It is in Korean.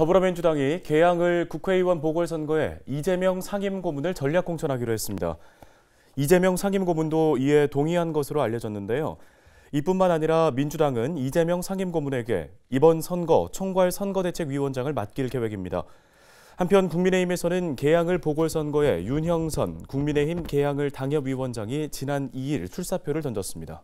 더불어민주당이 개항을 국회의원 보궐선거에 이재명 상임 고문을 전략 공천하기로 했습니다. 이재명 상임 고문도 이에 동의한 것으로 알려졌는데요. 이뿐만 아니라 민주당은 이재명 상임 고문에게 이번 선거 총괄 선거대책위원장을 맡길 계획입니다. 한편 국민의힘에서는 개항을 보궐선거에 윤형선 국민의힘 개항을 당협위원장이 지난 2일 출사표를 던졌습니다.